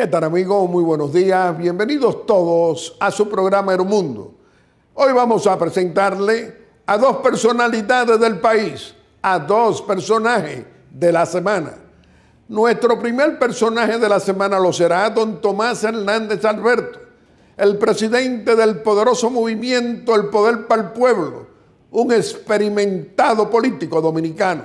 ¿Qué tal amigos? Muy buenos días. Bienvenidos todos a su programa Mundo Hoy vamos a presentarle a dos personalidades del país, a dos personajes de la semana. Nuestro primer personaje de la semana lo será don Tomás Hernández Alberto, el presidente del poderoso movimiento El Poder para el Pueblo, un experimentado político dominicano.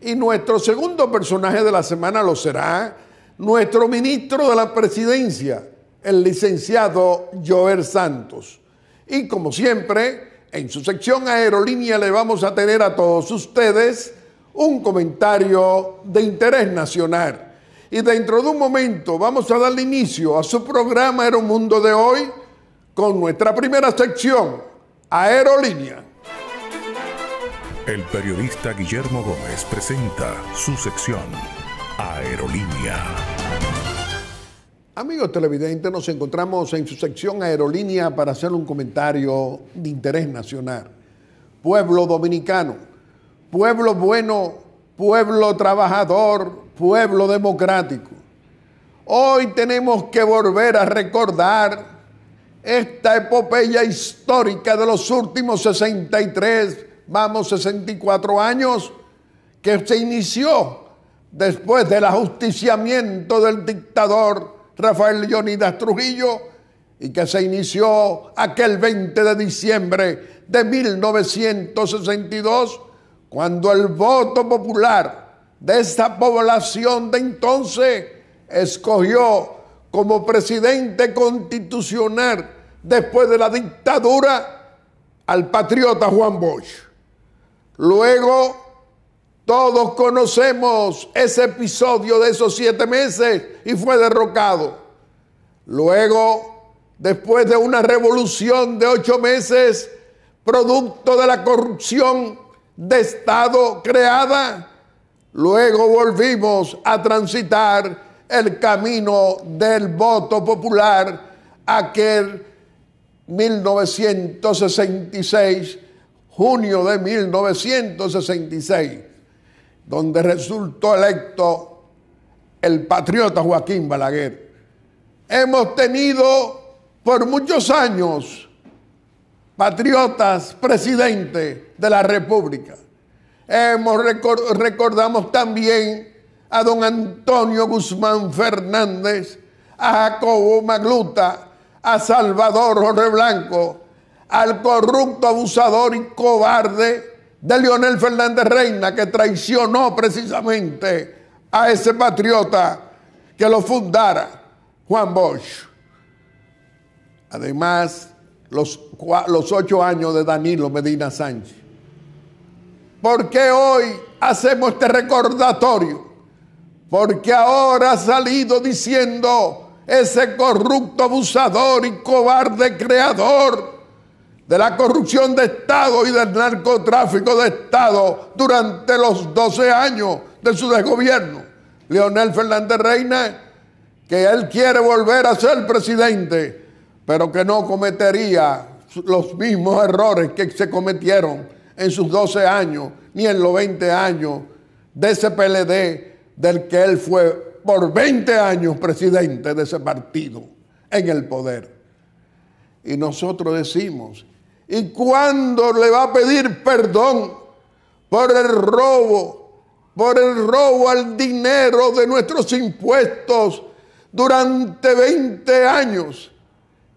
Y nuestro segundo personaje de la semana lo será nuestro ministro de la presidencia, el licenciado Joel Santos. Y como siempre, en su sección aerolínea le vamos a tener a todos ustedes un comentario de interés nacional. Y dentro de un momento vamos a darle inicio a su programa Aeromundo de hoy con nuestra primera sección, Aerolínea. El periodista Guillermo Gómez presenta su sección Aerolínea. Amigos televidentes, nos encontramos en su sección Aerolínea para hacer un comentario de interés nacional. Pueblo dominicano, pueblo bueno, pueblo trabajador, pueblo democrático. Hoy tenemos que volver a recordar esta epopeya histórica de los últimos 63, vamos 64 años, que se inició después del ajusticiamiento del dictador Rafael Leonidas Trujillo y que se inició aquel 20 de diciembre de 1962, cuando el voto popular de esa población de entonces escogió como presidente constitucional después de la dictadura al patriota Juan Bosch. Luego todos conocemos ese episodio de esos siete meses y fue derrocado. Luego, después de una revolución de ocho meses, producto de la corrupción de Estado creada, luego volvimos a transitar el camino del voto popular, aquel 1966, junio de 1966 donde resultó electo el patriota Joaquín Balaguer. Hemos tenido por muchos años patriotas presidentes de la República. Hemos, recordamos también a don Antonio Guzmán Fernández, a Jacobo Magluta, a Salvador Jorge Blanco, al corrupto abusador y cobarde de Leonel Fernández Reina, que traicionó precisamente a ese patriota que lo fundara, Juan Bosch. Además, los, los ocho años de Danilo Medina Sánchez. ¿Por qué hoy hacemos este recordatorio? Porque ahora ha salido diciendo ese corrupto abusador y cobarde creador de la corrupción de Estado y del narcotráfico de Estado durante los 12 años de su desgobierno. Leonel Fernández Reina, que él quiere volver a ser presidente, pero que no cometería los mismos errores que se cometieron en sus 12 años, ni en los 20 años de ese PLD del que él fue por 20 años presidente de ese partido en el poder. Y nosotros decimos, y cuando le va a pedir perdón por el robo, por el robo al dinero de nuestros impuestos durante 20 años.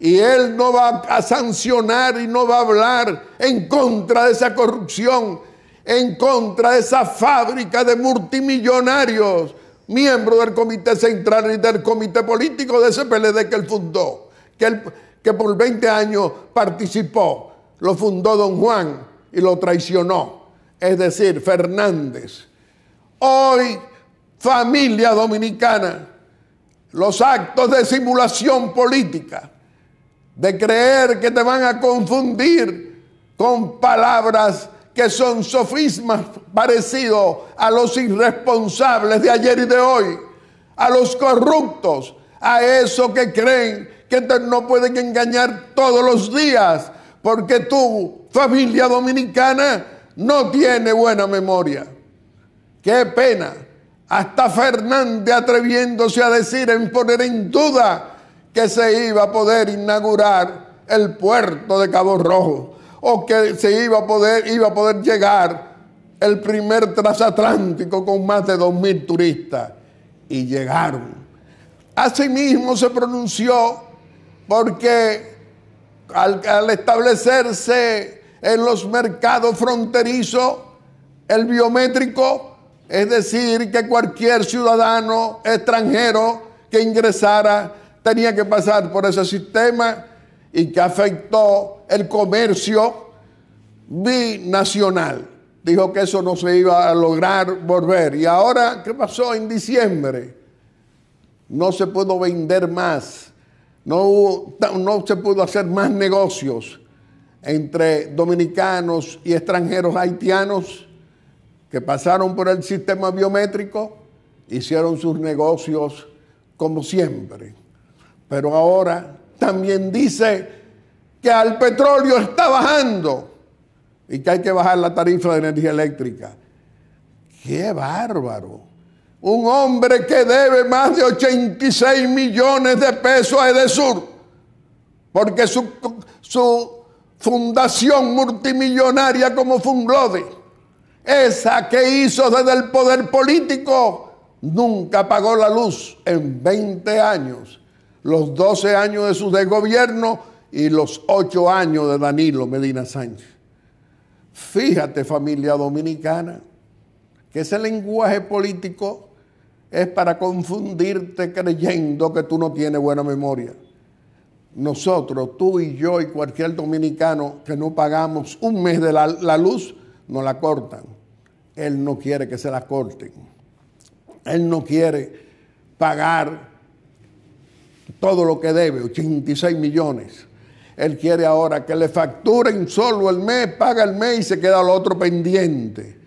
Y él no va a sancionar y no va a hablar en contra de esa corrupción, en contra de esa fábrica de multimillonarios, miembro del Comité Central y del Comité Político de ese PLD que él fundó, que, él, que por 20 años participó lo fundó don Juan y lo traicionó, es decir, Fernández. Hoy, familia dominicana, los actos de simulación política, de creer que te van a confundir con palabras que son sofismas parecidos a los irresponsables de ayer y de hoy, a los corruptos, a esos que creen que no pueden engañar todos los días porque tu familia dominicana no tiene buena memoria. Qué pena. Hasta Fernández atreviéndose a decir, en poner en duda que se iba a poder inaugurar el puerto de Cabo Rojo o que se iba a poder, iba a poder llegar el primer transatlántico con más de 2.000 turistas. Y llegaron. Asimismo se pronunció porque al, establecerse en los mercados fronterizos el biométrico, es decir, que cualquier ciudadano extranjero que ingresara tenía que pasar por ese sistema y que afectó el comercio binacional. Dijo que eso no se iba a lograr volver. Y ahora, ¿qué pasó en diciembre? No se pudo vender más no, se pudo hacer más negocios entre dominicanos y extranjeros haitianos que pasaron por el sistema biométrico, hicieron sus negocios como siempre. Pero ahora también dice que al petróleo está bajando y que hay que bajar la tarifa de energía eléctrica. ¡Qué bárbaro! Un hombre que debe más de 86 millones de pesos a Edesur, porque su, fundación multimillonaria como Funglode, esa que hizo desde el poder político, nunca pagó la luz en 20 años, los 12 años de su desgobierno y los 8 años de Danilo Medina Sánchez. Fíjate familia dominicana, que ese lenguaje político es para confundirte creyendo que tú no tienes buena memoria. Nosotros, tú y yo y cualquier dominicano que no pagamos un mes de la, luz, nos la cortan. Él no quiere que se la corten. Él no quiere pagar todo lo que debe, 86 millones. Él quiere ahora que le facturen solo el mes, paga el mes y se queda lo otro pendiente.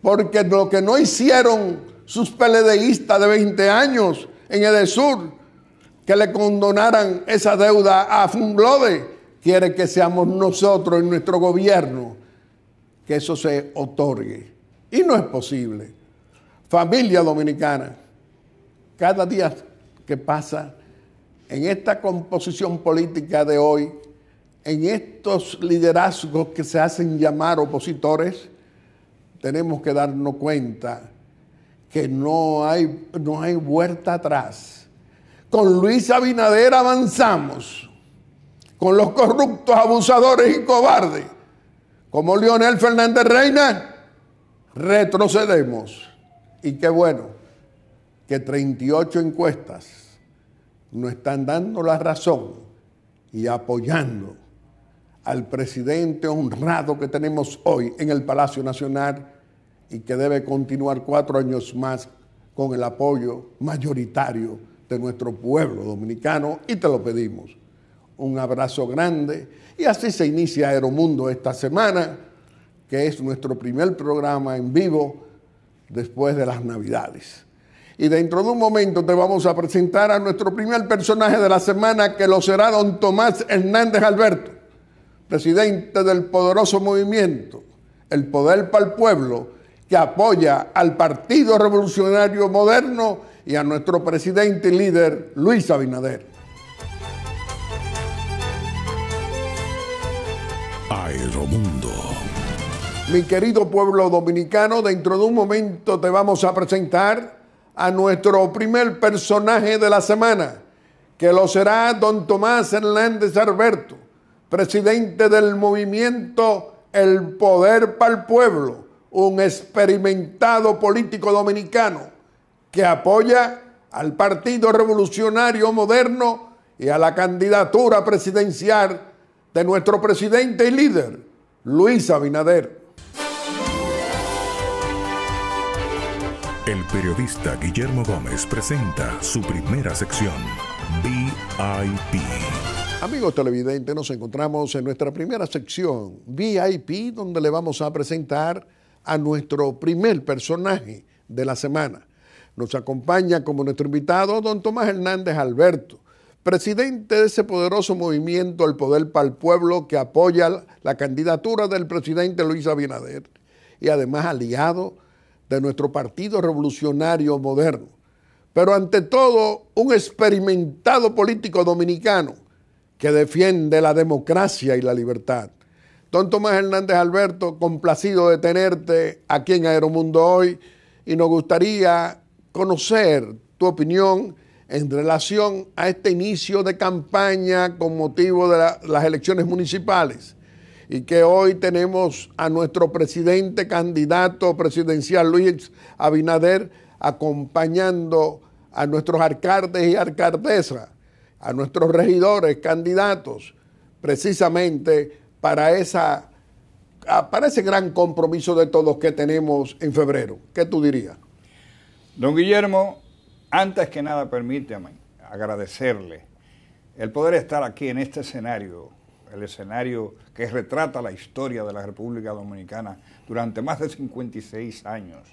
Porque lo que no hicieron sus peledeístas de 20 años en el sur que le condonaran esa deuda a Funglode. Quiere que seamos nosotros en nuestro gobierno que eso se otorgue. Y no es posible. Familia dominicana, cada día que pasa en esta composición política de hoy, en estos liderazgos que se hacen llamar opositores, tenemos que darnos cuenta que no hay, no hay vuelta atrás. Con Luis Abinader avanzamos, con los corruptos, abusadores y cobardes, como Lionel Fernández Reina, retrocedemos. Y qué bueno que 38 encuestas nos están dando la razón y apoyando al presidente honrado que tenemos hoy en el Palacio Nacional y que debe continuar cuatro años más con el apoyo mayoritario de nuestro pueblo dominicano y te lo pedimos. Un abrazo grande y así se inicia Aeromundo esta semana, que es nuestro primer programa en vivo después de las Navidades. Y dentro de un momento te vamos a presentar a nuestro primer personaje de la semana, que lo será don Tomás Hernández Alberto, presidente del poderoso movimiento El Poder para el Pueblo, apoya al Partido Revolucionario Moderno y a nuestro presidente y líder Luis Abinader. Aeromundo. Mi querido pueblo dominicano, dentro de un momento te vamos a presentar a nuestro primer personaje de la semana, que lo será don Tomás Hernández Alberto, presidente del movimiento El Poder para el Pueblo un experimentado político dominicano que apoya al Partido Revolucionario Moderno y a la candidatura presidencial de nuestro presidente y líder, Luis Abinader. El periodista Guillermo Gómez presenta su primera sección, VIP. Amigos televidentes, nos encontramos en nuestra primera sección, VIP, donde le vamos a presentar a nuestro primer personaje de la semana. Nos acompaña como nuestro invitado don Tomás Hernández Alberto, presidente de ese poderoso movimiento El Poder para el Pueblo que apoya la candidatura del presidente Luis Abinader y además aliado de nuestro Partido Revolucionario Moderno. Pero ante todo, un experimentado político dominicano que defiende la democracia y la libertad. Don Tomás Hernández Alberto, complacido de tenerte aquí en Aeromundo hoy y nos gustaría conocer tu opinión en relación a este inicio de campaña con motivo de las elecciones municipales y que hoy tenemos a nuestro presidente candidato presidencial Luis Abinader acompañando a nuestros alcaldes y alcaldesas, a nuestros regidores, candidatos, precisamente para, esa, ah, para ese gran compromiso de todos que tenemos en febrero. ¿Qué tú dirías? Don Guillermo, antes que nada permíteme agradecerle el poder estar aquí en este escenario, el escenario que retrata la historia de la República Dominicana durante más de 56 años,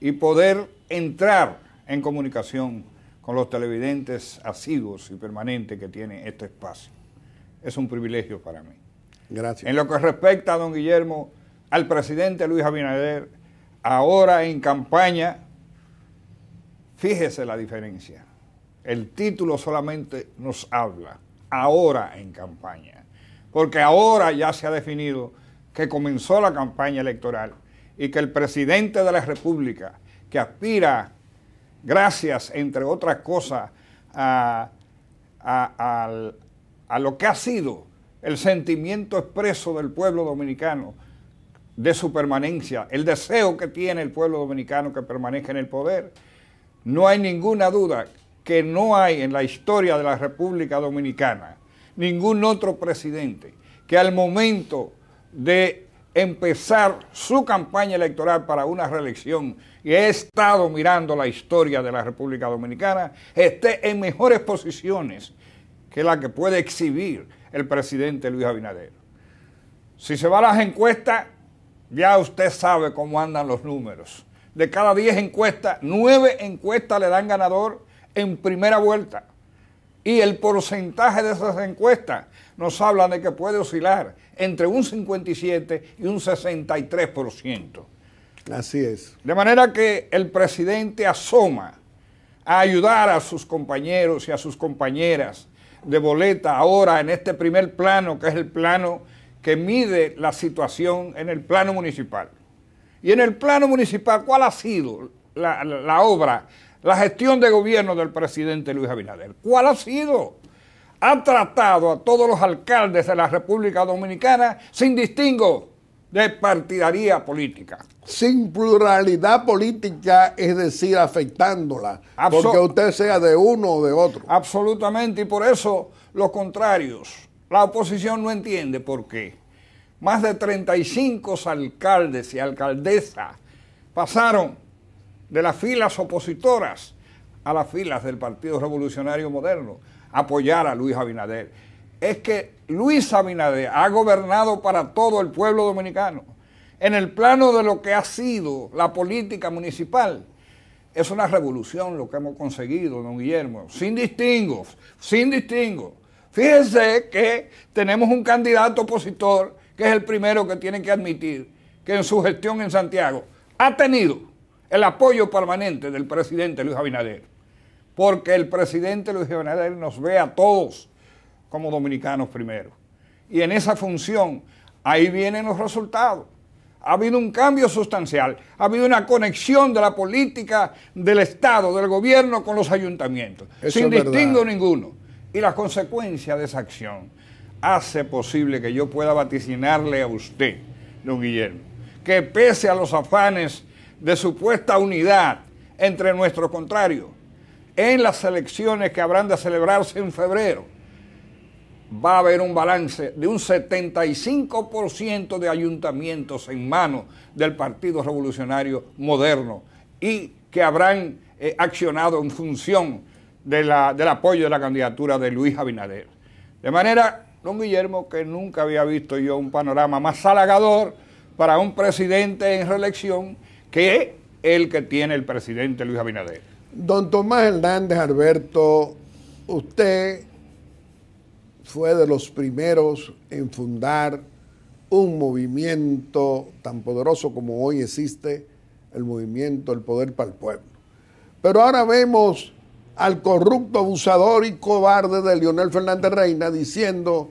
y poder entrar en comunicación con los televidentes asiduos y permanentes que tiene este espacio. Es un privilegio para mí. En lo que respecta a don Guillermo, al presidente Luis Abinader, ahora en campaña, fíjese la diferencia. El título solamente nos habla, ahora en campaña. Porque ahora ya se ha definido que comenzó la campaña electoral y que el presidente de la República, que aspira, gracias, entre otras cosas, a lo que ha sido el sentimiento expreso del pueblo dominicano de su permanencia, el deseo que tiene el pueblo dominicano que permanezca en el poder. No hay ninguna duda que no hay en la historia de la República Dominicana ningún otro presidente que al momento de empezar su campaña electoral para una reelección y he estado mirando la historia de la República Dominicana, esté en mejores posiciones que la que puede exhibir el presidente Luis Abinader. Si se va a las encuestas, ya usted sabe cómo andan los números. De cada 10 encuestas, 9 encuestas le dan ganador en primera vuelta. Y el porcentaje de esas encuestas nos habla de que puede oscilar entre un 57 y un 63%. Así es. De manera que el presidente asoma a ayudar a sus compañeros y a sus compañeras de boleta ahora en este primer plano, que es el plano que mide la situación en el plano municipal. Y en el plano municipal, ¿cuál ha sido la, obra, la gestión de gobierno del presidente Luis Abinader? ¿Cuál ha sido? Ha tratado a todos los alcaldes de la República Dominicana sin distingo de partidaría política. Sin pluralidad política, es decir, afectándola, porque usted sea de uno o de otro. Absolutamente, y por eso los contrarios, la oposición no entiende por qué. Más de 35 alcaldes y alcaldesas pasaron de las filas opositoras a las filas del Partido Revolucionario Moderno, a apoyar a Luis Abinader es que Luis Abinader ha gobernado para todo el pueblo dominicano. En el plano de lo que ha sido la política municipal, es una revolución lo que hemos conseguido, don Guillermo, sin distingos, sin distingos. Fíjense que tenemos un candidato opositor que es el primero que tiene que admitir que en su gestión en Santiago ha tenido el apoyo permanente del presidente Luis Abinader, porque el presidente Luis Abinader nos ve a todos como dominicanos primero. Y en esa función, ahí vienen los resultados. Ha habido un cambio sustancial, ha habido una conexión de la política del Estado, del gobierno con los ayuntamientos, sin distingo ninguno. Y la consecuencia de esa acción hace posible que yo pueda vaticinarle a usted, don Guillermo, que pese a los afanes de supuesta unidad entre nuestros contrarios, en las elecciones que habrán de celebrarse en febrero, va a haber un balance de un 75% de ayuntamientos en manos del Partido Revolucionario Moderno y que habrán eh, accionado en función del apoyo de la candidatura de Luis Abinader. De manera, don Guillermo, que nunca había visto yo un panorama más halagador para un presidente en reelección que el que tiene el presidente Luis Abinader. Don Tomás Hernández Alberto, usted fue de los primeros en fundar un movimiento tan poderoso como hoy existe, el movimiento El Poder para el Pueblo. Pero ahora vemos al corrupto, abusador y cobarde de Leonel Fernández Reina diciendo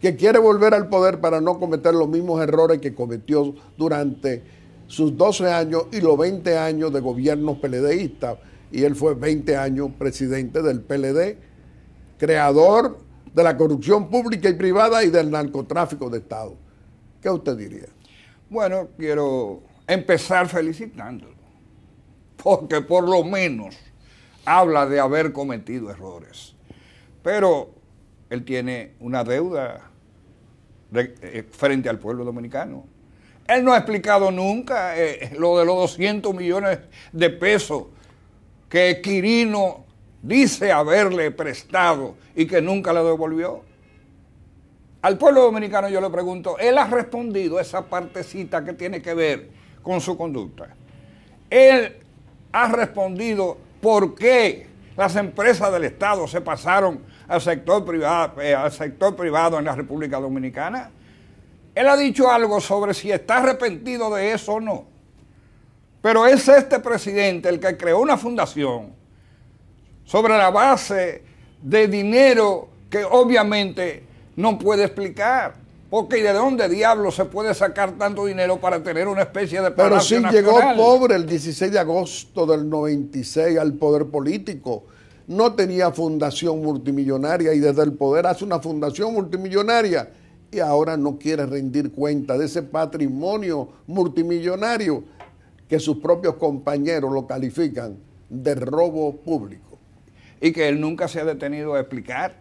que quiere volver al poder para no cometer los mismos errores que cometió durante sus 12 años y los 20 años de gobierno peledeísta. Y él fue 20 años presidente del PLD, creador de la corrupción pública y privada y del narcotráfico de Estado. ¿Qué usted diría? Bueno, quiero empezar felicitándolo, porque por lo menos habla de haber cometido errores. Pero él tiene una deuda eh, frente al pueblo dominicano. Él no ha explicado nunca eh, lo de los 200 millones de pesos que Quirino dice haberle prestado y que nunca le devolvió? Al pueblo dominicano yo le pregunto, ¿él ha respondido esa partecita que tiene que ver con su conducta? ¿Él ha respondido por qué las empresas del Estado se pasaron al sector privado, eh, al sector privado en la República Dominicana? Él ha dicho algo sobre si está arrepentido de eso o no. Pero es este presidente el que creó una fundación sobre la base de dinero que obviamente no puede explicar. Porque ¿de dónde diablo se puede sacar tanto dinero para tener una especie de Pero sí llegó pobre el 16 de agosto del 96 al poder político. No tenía fundación multimillonaria y desde el poder hace una fundación multimillonaria y ahora no quiere rendir cuenta de ese patrimonio multimillonario que sus propios compañeros lo califican de robo público y que él nunca se ha detenido a explicar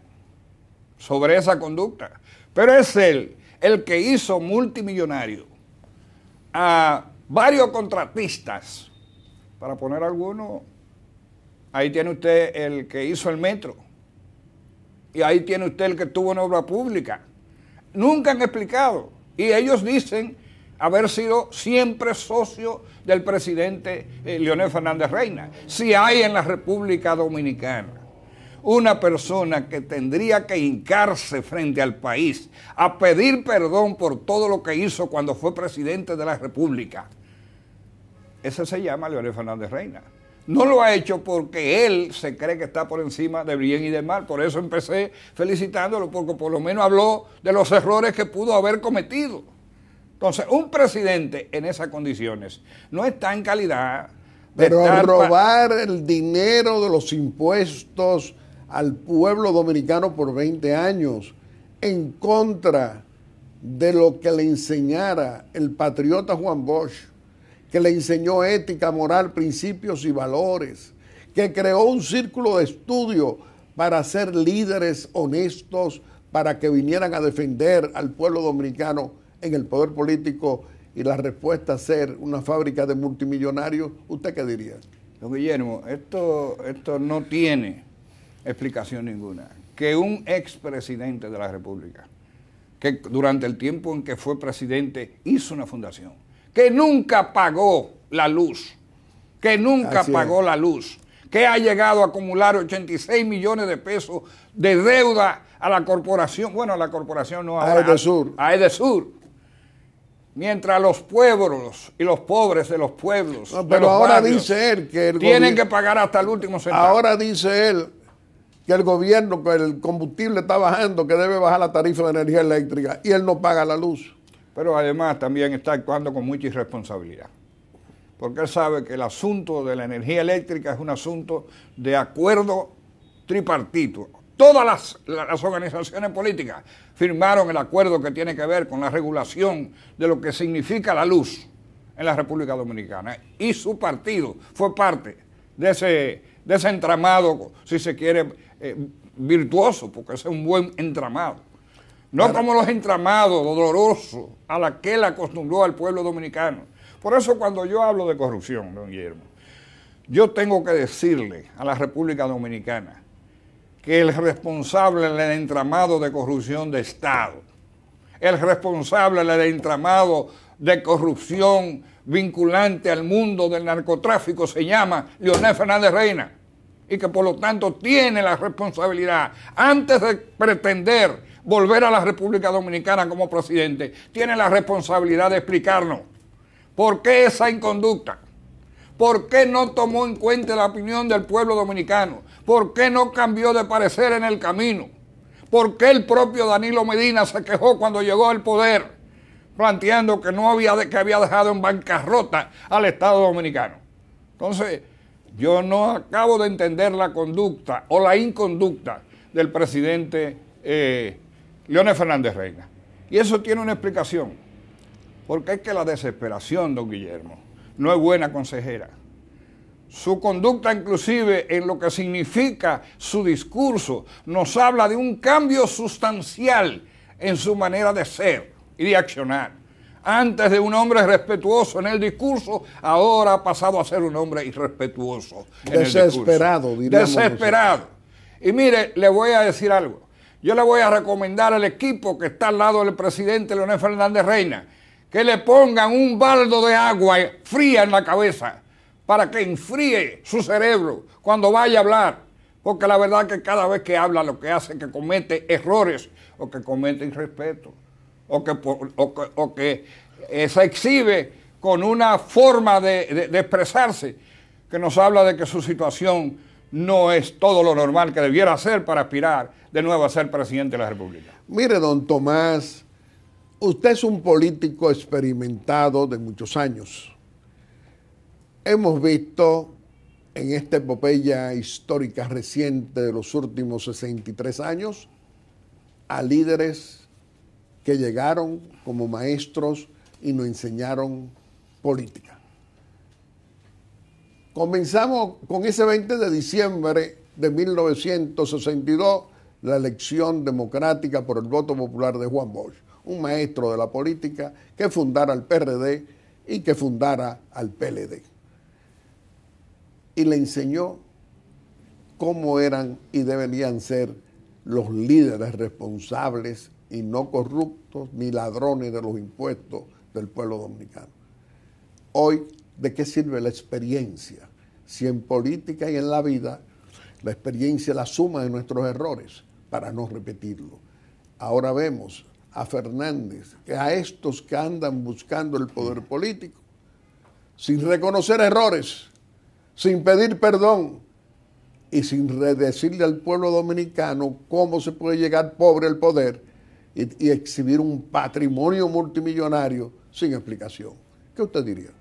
sobre esa conducta. Pero es él el que hizo multimillonario a varios contratistas, para poner alguno, ahí tiene usted el que hizo el metro, y ahí tiene usted el que tuvo en obra pública. Nunca han explicado, y ellos dicen haber sido siempre socio del presidente eh, Leonel Fernández Reina. Si hay en la República Dominicana una persona que tendría que hincarse frente al país a pedir perdón por todo lo que hizo cuando fue presidente de la República, ese se llama Leonel Fernández Reina. No lo ha hecho porque él se cree que está por encima de bien y de mal. Por eso empecé felicitándolo, porque por lo menos habló de los errores que pudo haber cometido. Entonces, un presidente en esas condiciones no está en calidad de Pero robar el dinero de los impuestos al pueblo dominicano por 20 años en contra de lo que le enseñara el patriota Juan Bosch, que le enseñó ética, moral, principios y valores, que creó un círculo de estudio para ser líderes honestos, para que vinieran a defender al pueblo dominicano en el poder político y la respuesta a ser una fábrica de multimillonarios, ¿usted qué diría? Don Guillermo, esto, esto no tiene explicación ninguna. Que un expresidente de la República, que durante el tiempo en que fue presidente hizo una fundación, que nunca pagó la luz, que nunca pagó la luz, que ha llegado a acumular 86 millones de pesos de deuda a la corporación, bueno, a la corporación no, a, a, sur. a, a Edesur mientras los pueblos y los pobres de los pueblos. pero ahora dice él que tienen que pagar hasta el último centavo. Ahora dice él que el gobierno, que el combustible está bajando, que debe bajar la tarifa de energía eléctrica y él no paga la luz. Pero además también está actuando con mucha irresponsabilidad. Porque él sabe que el asunto de la energía eléctrica es un asunto de acuerdo tripartito, Todas las, organizaciones políticas firmaron el acuerdo que tiene que ver con la regulación de lo que significa la luz en la República Dominicana. Y su partido fue parte de ese, entramado, si se quiere, eh, virtuoso, porque es un buen entramado. No como los entramados dolorosos a la que él acostumbró al pueblo dominicano. Por eso cuando yo hablo de corrupción, don Guillermo, yo tengo que decirle a la República Dominicana que el responsable del entramado de corrupción de Estado, el responsable del entramado de corrupción vinculante al mundo del narcotráfico se llama Leonel Fernández Reina y que por lo tanto tiene la responsabilidad, antes de pretender volver a la República Dominicana como presidente, tiene la responsabilidad de explicarnos por qué esa inconducta. ¿Por qué no tomó en cuenta la opinión del pueblo dominicano? ¿Por qué no cambió de parecer en el camino? ¿Por qué el propio Danilo Medina se quejó cuando llegó al poder, planteando que no había, que había dejado en bancarrota al Estado dominicano? Entonces, yo no acabo de entender la conducta o la inconducta del presidente eh, Fernández Reina. Y eso tiene una explicación, porque es que la desesperación, don Guillermo, no es buena consejera. Su conducta inclusive en lo que significa su discurso nos habla de un cambio sustancial en su manera de ser y de accionar. Antes de un hombre respetuoso en el discurso, ahora ha pasado a ser un hombre irrespetuoso. Desesperado, Desesperado. Y mire, le voy a decir algo. Yo le voy a recomendar al equipo que está al lado del presidente Leonel Fernández Reina que le pongan un baldo de agua fría en la cabeza para que enfríe su cerebro cuando vaya a hablar. Porque la verdad que cada vez que habla lo que hace es que comete errores o que comete irrespeto o que, o que, eh, se exhibe con una forma de, de expresarse que nos habla de que su situación no es todo lo normal que debiera ser para aspirar de nuevo a ser presidente de la República. Mire, don Tomás, Usted es un político experimentado de muchos años. Hemos visto en esta epopeya histórica reciente de los últimos 63 años a líderes que llegaron como maestros y nos enseñaron política. Comenzamos con ese 20 de diciembre de 1962, la elección democrática por el voto popular de Juan Bosch un maestro de la política que fundara el PRD y que fundara al PLD. Y le enseñó cómo eran y deberían ser los líderes responsables y no corruptos ni ladrones de los impuestos del pueblo dominicano. Hoy, ¿de qué sirve la experiencia? Si en política y en la vida, la experiencia es la suma de nuestros errores para no repetirlo. Ahora vemos a Fernández, a estos que andan buscando el poder político, sin reconocer errores, sin pedir perdón y sin redecirle al pueblo dominicano cómo se puede llegar pobre al poder y, y exhibir un patrimonio multimillonario sin explicación. ¿Qué usted diría?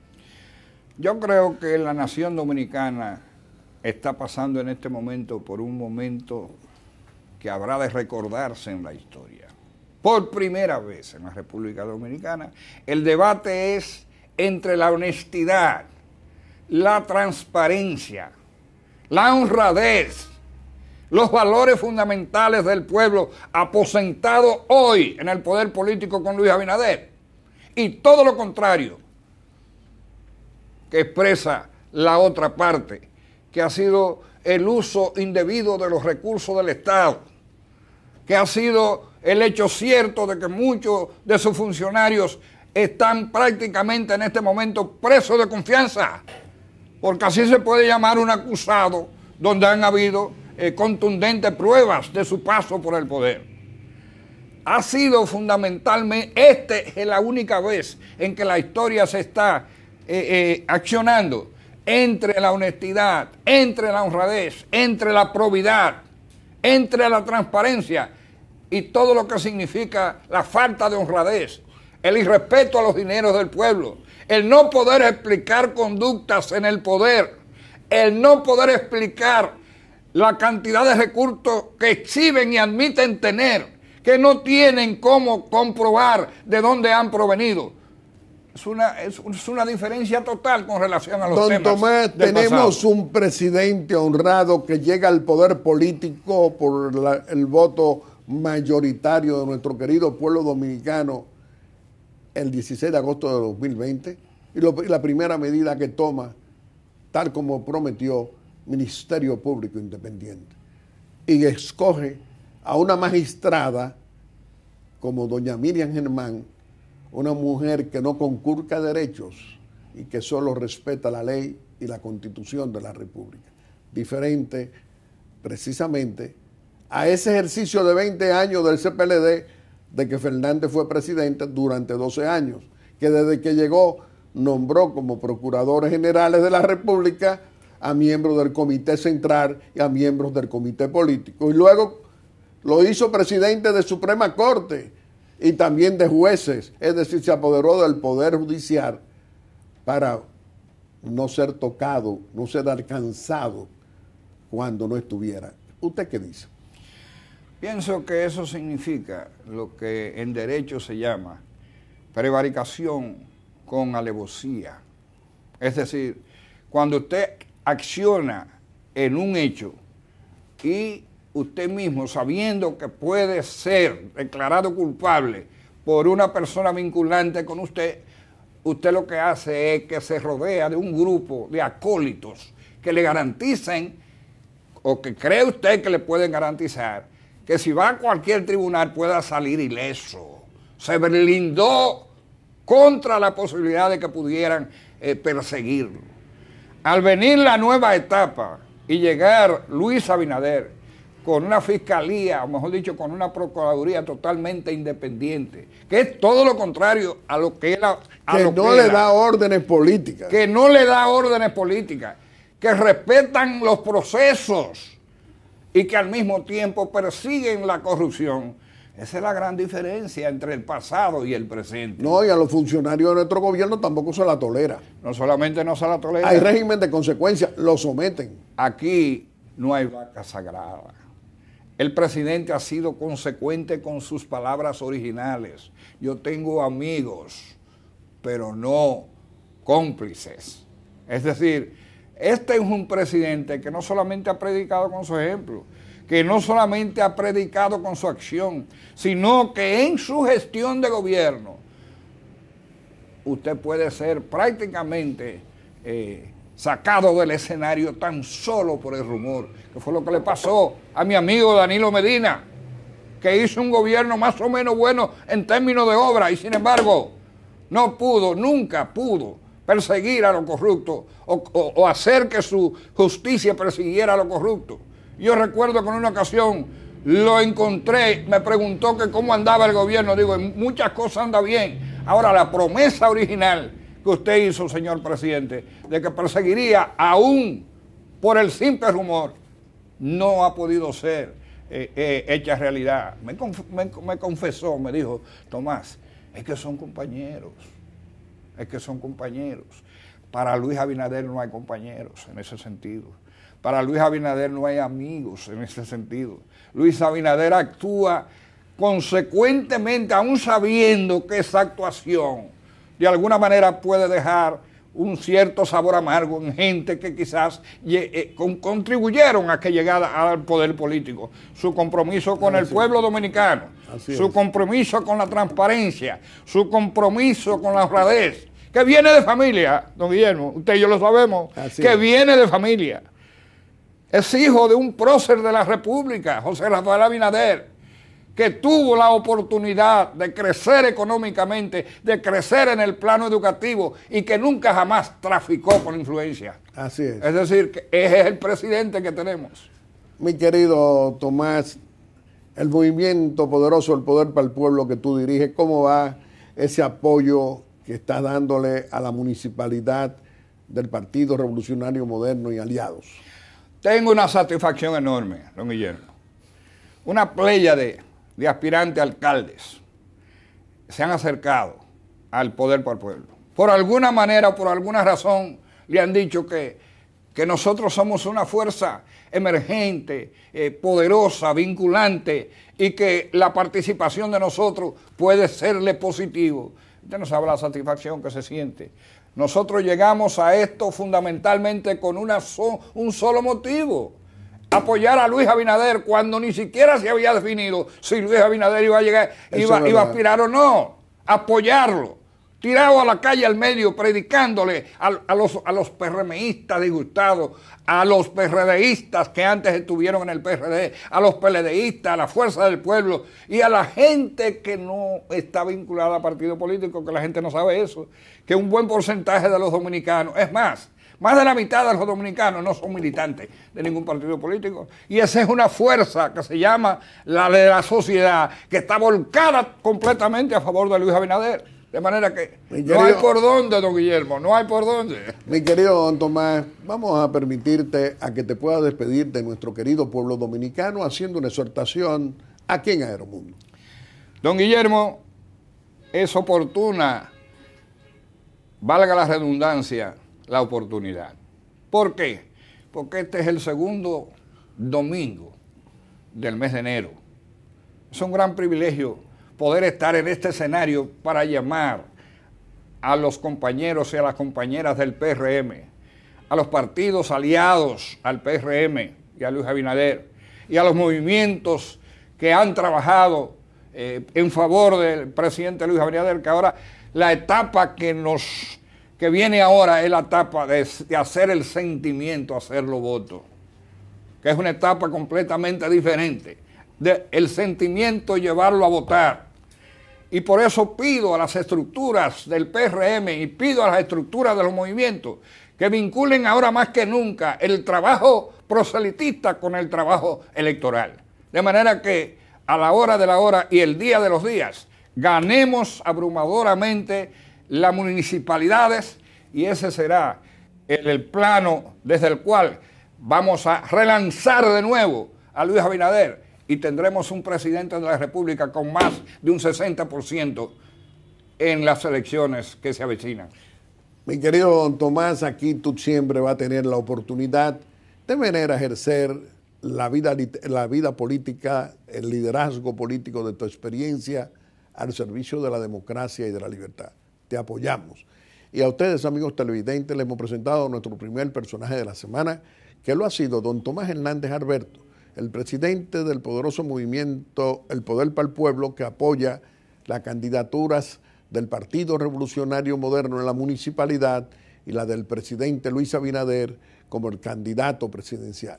Yo creo que la nación dominicana está pasando en este momento por un momento que habrá de recordarse en la historia por primera vez en la República Dominicana, el debate es entre la honestidad, la transparencia, la honradez, los valores fundamentales del pueblo aposentado hoy en el poder político con Luis Abinader y todo lo contrario que expresa la otra parte, que ha sido el uso indebido de los recursos del Estado, que ha sido el hecho cierto de que muchos de sus funcionarios están prácticamente en este momento presos de confianza, porque así se puede llamar un acusado donde han habido eh, contundentes pruebas de su paso por el poder. Ha sido fundamentalmente, esta es la única vez en que la historia se está eh, eh, accionando entre la honestidad, entre la honradez, entre la probidad, entre la transparencia y todo lo que significa la falta de honradez, el irrespeto a los dineros del pueblo, el no poder explicar conductas en el poder, el no poder explicar la cantidad de recursos que exhiben y admiten tener, que no tienen cómo comprobar de dónde han provenido. Es una, diferencia total con relación a los Don Tomás, tenemos un presidente honrado que llega al poder político por el voto mayoritario de nuestro querido pueblo dominicano el 16 de agosto de 2020 y, la primera medida que toma, tal como prometió, Ministerio Público Independiente. Y escoge a una magistrada como doña Miriam Germán, una mujer que no concurca derechos y que solo respeta la ley y la constitución de la República. Diferente precisamente a ese ejercicio de 20 años del CPLD de que Fernández fue presidente durante 12 años, que desde que llegó nombró como procuradores generales de la República a miembros del Comité Central y a miembros del Comité Político. Y luego lo hizo presidente de Suprema Corte y también de jueces, es decir, se apoderó del Poder Judicial para no ser tocado, no ser alcanzado cuando no estuviera. ¿Usted qué dice? Pienso que eso significa lo que en derecho se llama prevaricación con alevosía. Es decir, cuando usted acciona en un hecho y usted mismo, sabiendo que puede ser declarado culpable por una persona vinculante con usted, usted lo que hace es que se rodea de un grupo de acólitos que le garanticen o que cree usted que le pueden garantizar que si va a cualquier tribunal pueda salir ileso. Se blindó contra la posibilidad de que pudieran eh, perseguirlo. Al venir la nueva etapa y llegar Luis Abinader con una fiscalía, o mejor dicho, con una procuraduría totalmente independiente, que es todo lo contrario a lo que era... que no le da órdenes políticas. Que no le da órdenes políticas, que respetan los procesos y que al mismo tiempo persiguen la corrupción. Esa es la gran diferencia entre el pasado y el presente. No, y a los funcionarios de nuestro gobierno tampoco se la tolera. No solamente no se la tolera. Hay régimen de consecuencia, lo someten. Aquí no hay vaca sagrada. El presidente ha sido consecuente con sus palabras originales. Yo tengo amigos, pero no cómplices. Es decir, este es un presidente que no solamente ha predicado con su ejemplo, que no solamente ha predicado con su acción, sino que en su gestión de gobierno usted puede ser prácticamente eh, sacado del escenario tan solo por el rumor, que fue lo que le pasó a mi amigo Danilo Medina, que hizo un gobierno más o menos bueno en términos de obra y sin embargo no pudo, nunca pudo perseguir a los corruptos o, hacer que su justicia persiguiera a los corruptos. Yo recuerdo que en una ocasión lo encontré, me preguntó que cómo andaba el gobierno. Digo, muchas cosas anda bien. Ahora, la promesa original que usted hizo, señor presidente, de que perseguiría aún por el simple rumor, no ha podido ser eh, eh, hecha realidad. Me, me confesó, me dijo, Tomás, es que son compañeros es que son compañeros. Para Luis Abinader no hay compañeros en ese sentido. Para Luis Abinader no hay amigos en ese sentido. Luis Abinader actúa consecuentemente, aún sabiendo que esa actuación de alguna manera puede dejar un cierto sabor amargo en gente que quizás eh, contribuyeron a que llegara al poder político. Su compromiso con el pueblo dominicano, su compromiso con la transparencia, su compromiso con la honradez, que viene de familia, don Guillermo, usted y yo lo sabemos, que viene de familia. Es hijo de un prócer de la República, José Rafael Abinader, que tuvo la oportunidad de crecer económicamente, de crecer en el plano educativo y que nunca jamás traficó con influencia. Así es. Es decir, que es el presidente que tenemos. Mi querido Tomás, el movimiento poderoso, el poder para el pueblo que tú diriges, ¿cómo va ese apoyo que está dándole a la municipalidad del Partido Revolucionario Moderno y aliados? Tengo una satisfacción enorme, don Guillermo. Una playa de, aspirantes alcaldes se han acercado al poder por el pueblo. Por alguna manera, por alguna razón, le han dicho que, nosotros somos una fuerza emergente, eh, poderosa, vinculante, y que la participación de nosotros puede serle positivo. Usted no sabe la satisfacción que se siente. Nosotros llegamos a esto fundamentalmente con una un solo motivo. Apoyar a Luis Abinader cuando ni siquiera se había definido si Luis Abinader iba a llegar, iba, iba a aspirar o no. Apoyarlo tirado a la calle al medio, predicándole a, los, a los PRMistas disgustados, a los PRDistas que antes estuvieron en el PRD, a los PLDistas, a la fuerza del pueblo y a la gente que no está vinculada a partido político, que la gente no sabe eso, que un buen porcentaje de los dominicanos, es más, más de la mitad de los dominicanos no son militantes de ningún partido político. Y esa es una fuerza que se llama la de la sociedad, que está volcada completamente a favor de Luis Abinader. De manera que no hay por dónde, don Guillermo, no hay por dónde. Mi querido don Tomás, vamos a permitirte a que te pueda despedir de nuestro querido pueblo dominicano haciendo una exhortación aquí en Aeromundo. Don Guillermo, es oportuna, valga la redundancia, la oportunidad. ¿Por qué? Porque este es el segundo domingo del mes de enero. Es un gran privilegio poder estar en este escenario para llamar a los compañeros y a las compañeras del PRM, a los partidos aliados al PRM y a Luis Abinader, y a los movimientos que han trabajado eh, en favor del presidente Luis Abinader, que ahora la etapa que nos que viene ahora es la etapa de, hacer el sentimiento, hacerlo voto, que es una etapa completamente diferente. De el sentimiento llevarlo a votar y por eso pido a las estructuras del PRM y pido a las estructuras de los movimientos que vinculen ahora más que nunca el trabajo proselitista con el trabajo electoral. De manera que a la hora de la hora y el día de los días ganemos abrumadoramente las municipalidades y ese será el, plano desde el cual vamos a relanzar de nuevo a Luis Abinader y tendremos un presidente de la República con más de un 60% en las elecciones que se avecinan. Mi querido don Tomás, aquí tú siempre vas a tener la oportunidad de venir a ejercer la vida, la vida política, el liderazgo político de tu experiencia al servicio de la democracia y de la libertad. Te apoyamos. Y a ustedes, amigos televidentes, les hemos presentado nuestro primer personaje de la semana, que lo ha sido don Tomás Hernández Alberto el presidente del poderoso movimiento El Poder para el Pueblo que apoya las candidaturas del Partido Revolucionario Moderno en la municipalidad y la del presidente Luis Abinader como el candidato presidencial.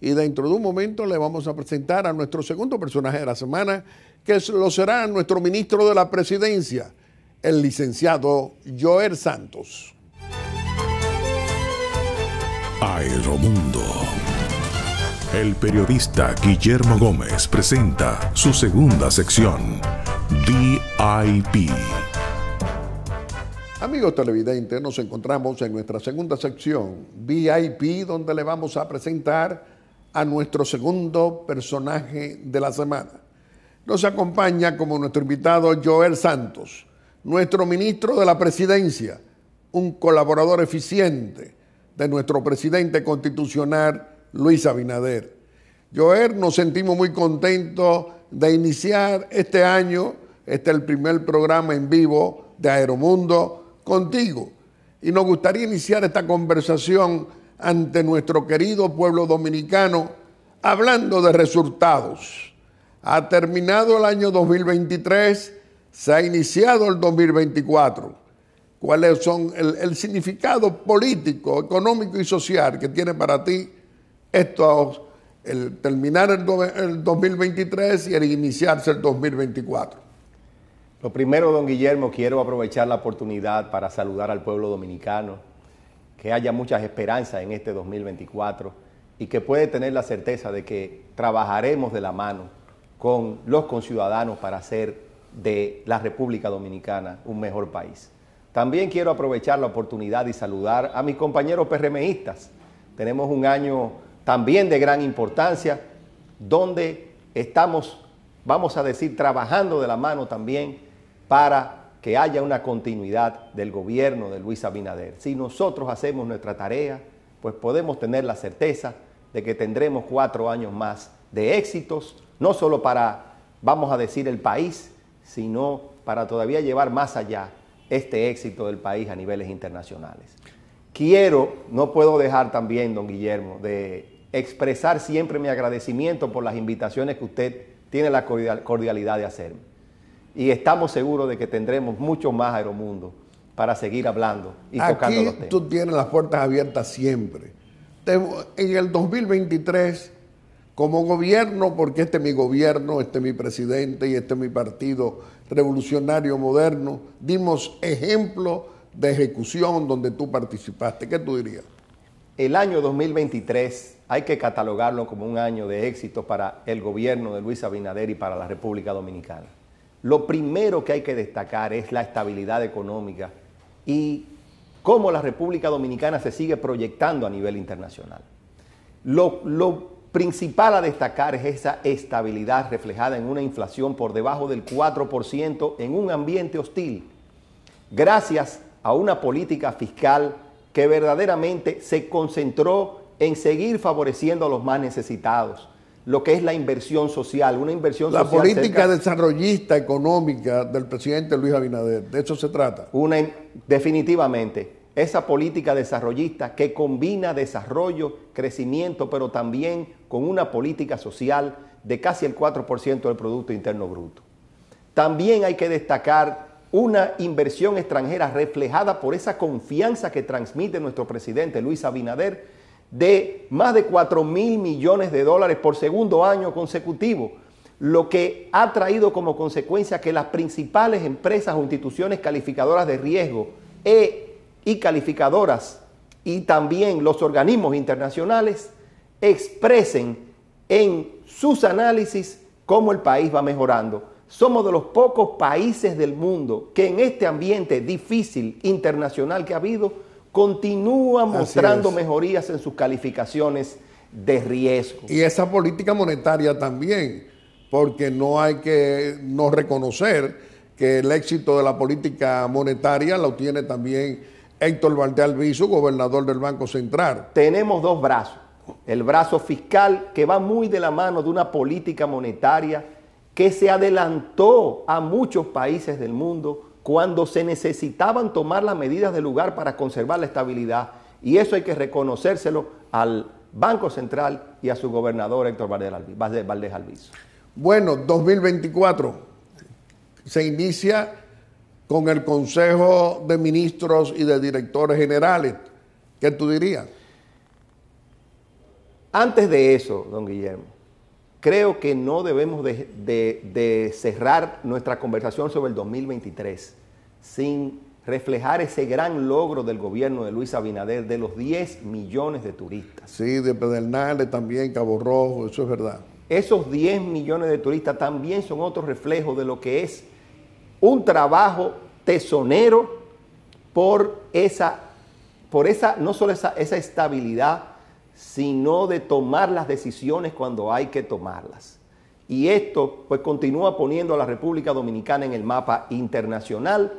Y dentro de un momento le vamos a presentar a nuestro segundo personaje de la semana, que lo será nuestro ministro de la presidencia, el licenciado Joel Santos. Aeromundo. El periodista Guillermo Gómez presenta su segunda sección, VIP. Amigos televidentes, nos encontramos en nuestra segunda sección, VIP, donde le vamos a presentar a nuestro segundo personaje de la semana. Nos acompaña como nuestro invitado Joel Santos, nuestro ministro de la presidencia, un colaborador eficiente de nuestro presidente constitucional Luis Abinader. Joer, nos sentimos muy contentos de iniciar este año, este es el primer programa en vivo de Aeromundo contigo. Y nos gustaría iniciar esta conversación ante nuestro querido pueblo dominicano hablando de resultados. Ha terminado el año 2023, se ha iniciado el 2024. ¿Cuáles son el, el significado político, económico y social que tiene para ti? esto el terminar el, 2023 y el iniciarse el 2024. Lo primero, don Guillermo, quiero aprovechar la oportunidad para saludar al pueblo dominicano, que haya muchas esperanzas en este 2024 y que puede tener la certeza de que trabajaremos de la mano con los conciudadanos para hacer de la República Dominicana un mejor país. También quiero aprovechar la oportunidad y saludar a mis compañeros PRMistas. Tenemos un año también de gran importancia, donde estamos, vamos a decir, trabajando de la mano también para que haya una continuidad del gobierno de Luis Abinader. Si nosotros hacemos nuestra tarea, pues podemos tener la certeza de que tendremos cuatro años más de éxitos, no solo para, vamos a decir, el país, sino para todavía llevar más allá este éxito del país a niveles internacionales. Quiero, no puedo dejar también, don Guillermo, de expresar siempre mi agradecimiento por las invitaciones que usted tiene la cordialidad de hacerme. Y estamos seguros de que tendremos mucho más Aeromundo para seguir hablando y tocando los temas. Tú tienes las puertas abiertas siempre. en el 2023, como gobierno, porque este es mi gobierno, este es mi presidente y este es mi partido revolucionario moderno, dimos ejemplo de ejecución donde tú participaste. ¿Qué tú dirías? El año 2023 hay que catalogarlo como un año de éxito para el gobierno de Luis Abinader y para la República Dominicana. Lo primero que hay que destacar es la estabilidad económica y cómo la República Dominicana se sigue proyectando a nivel internacional. Lo, lo principal a destacar es esa estabilidad reflejada en una inflación por debajo del 4% en un ambiente hostil, gracias a una política fiscal que verdaderamente se concentró en seguir favoreciendo a los más necesitados, lo que es la inversión social, una inversión la social. La política desarrollista económica del presidente Luis Abinader, de eso se trata. definitivamente, esa política desarrollista que combina desarrollo, crecimiento, pero también con una política social de casi el 4% del Producto Interno Bruto. También hay que destacar una inversión extranjera reflejada por esa confianza que transmite nuestro presidente Luis Abinader de más de 4 mil millones de dólares por segundo año consecutivo, lo que ha traído como consecuencia que las principales empresas o instituciones calificadoras de riesgo e, y calificadoras y también los organismos internacionales expresen en sus análisis cómo el país va mejorando. Somos de los pocos países del mundo que en este ambiente difícil internacional que ha habido, continúa mostrando mejorías en sus calificaciones de riesgo. Y esa política monetaria también, porque no hay que no reconocer que el éxito de la política monetaria lo tiene también Héctor Valdés Alviso, gobernador del Banco Central. Tenemos dos brazos. El brazo fiscal, que va muy de la mano de una política monetaria que se adelantó a muchos países del mundo cuando se necesitaban tomar las medidas de lugar para conservar la estabilidad. Y eso hay que reconocérselo al Banco Central y a su gobernador Héctor Valdés Albiz. Bueno, 2024 se inicia con el Consejo de Ministros y de Directores Generales. ¿Qué tú dirías? Antes de eso, don Guillermo, creo que no debemos de, cerrar nuestra conversación sobre el 2023 sin reflejar ese gran logro del gobierno de Luis Abinader de los 10 millones de turistas. Sí, de Pedernales también, Cabo Rojo, eso es verdad. Esos 10 millones de turistas también son otro reflejo de lo que es un trabajo tesonero por esa, por esa, no solo esa, esa estabilidad, sino de tomar las decisiones cuando hay que tomarlas. Y esto pues continúa poniendo a la República Dominicana en el mapa internacional,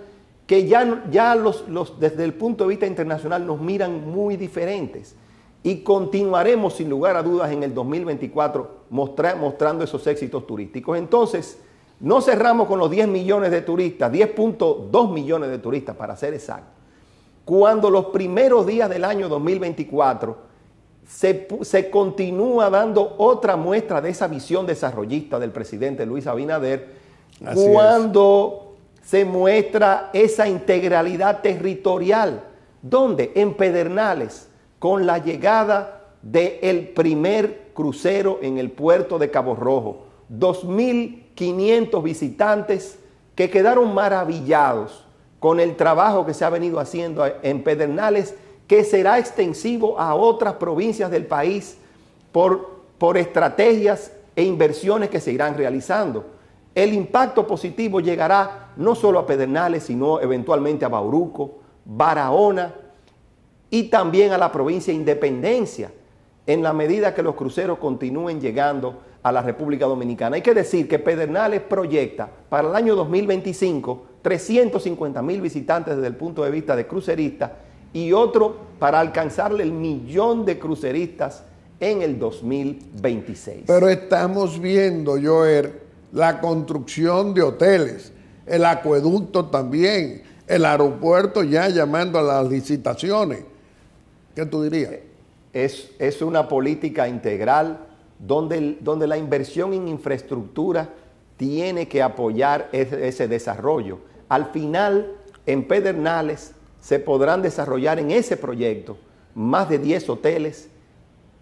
que ya, ya los, desde el punto de vista internacional nos miran muy diferentes. Y continuaremos sin lugar a dudas en el 2024 mostrando esos éxitos turísticos. Entonces, no cerramos con los 10 millones de turistas, 10.2 millones de turistas para ser exacto. Cuando los primeros días del año 2024 se, continúa dando otra muestra de esa visión desarrollista del presidente Luis Abinader cuando se muestra esa integralidad territorial. ¿Dónde? En Pedernales, con la llegada del el primer crucero en el puerto de Cabo Rojo. 2.500 visitantes que quedaron maravillados con el trabajo que se ha venido haciendo en Pedernales que será extensivo a otras provincias del país por, por estrategias e inversiones que se irán realizando. El impacto positivo llegará no solo a Pedernales, sino eventualmente a Bauruco, Barahona y también a la provincia Independencia, en la medida que los cruceros continúen llegando a la República Dominicana. Hay que decir que Pedernales proyecta para el año 2025 350 mil visitantes desde el punto de vista de cruceristas y otro para alcanzarle el millón de cruceristas en el 2026. Pero estamos viendo, Joer, la construcción de hoteles, el acueducto también, el aeropuerto ya llamando a las licitaciones. ¿Qué tú dirías? Eh, es, una política integral donde, donde la inversión en infraestructura tiene que apoyar ese desarrollo. Al final, en Pedernales se podrán desarrollar en ese proyecto más de 10 hoteles